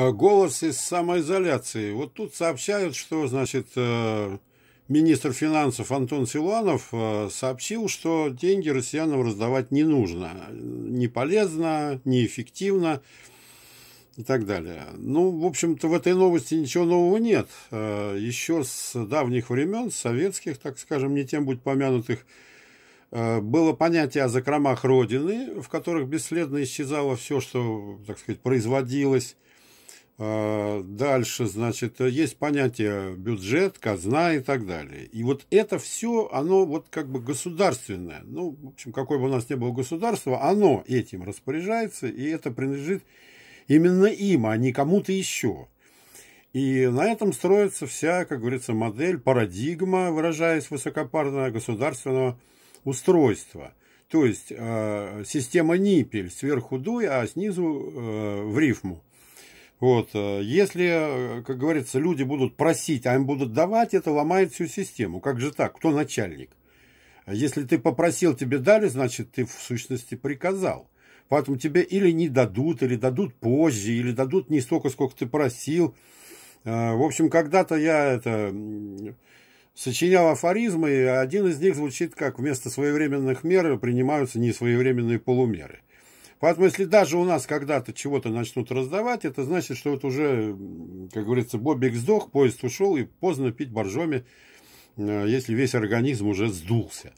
А голос из самоизоляции. Вот тут сообщают, что, значит, э, министр финансов Антон Силуанов э, сообщил, что деньги россиянам раздавать не нужно. Не полезно, неэффективно и так далее. Ну, в общем-то, в этой новости ничего нового нет. Э, еще с давних времен, советских, так скажем, не тем будь помянутых, было понятие о закромах Родины, в которых бесследно исчезало все, что, так сказать, производилось а, дальше, значит, есть понятие бюджет, казна и так далее. И вот это все, оно вот как бы государственное. Ну, в общем, какое бы у нас ни было государство, оно этим распоряжается, и это принадлежит именно им, а не кому-то еще. И на этом строится вся, как говорится, модель, парадигма, выражаясь высокопарно, государственного устройства. То есть э, система ниппель сверху дуй, а снизу э, в рифму – вот. Э, если, э, как говорится, люди будут просить, а им будут давать, это ломает всю систему. Как же так? Кто начальник? А если ты попросил, тебе дали, значит, ты в сущности приказал. Поэтому тебе или не дадут, или дадут позже, или дадут не столько, сколько ты просил. Э, в общем, когда-то я это сочинял афоризмы, и один из них звучит как «Вместо своевременных мер принимаются несвоевременные полумеры». Поэтому, если даже у нас когда-то чего-то начнут раздавать, это значит, что вот уже, как говорится, бобик сдох, поезд ушел, и поздно пить боржоми, э, если весь организм уже сдулся.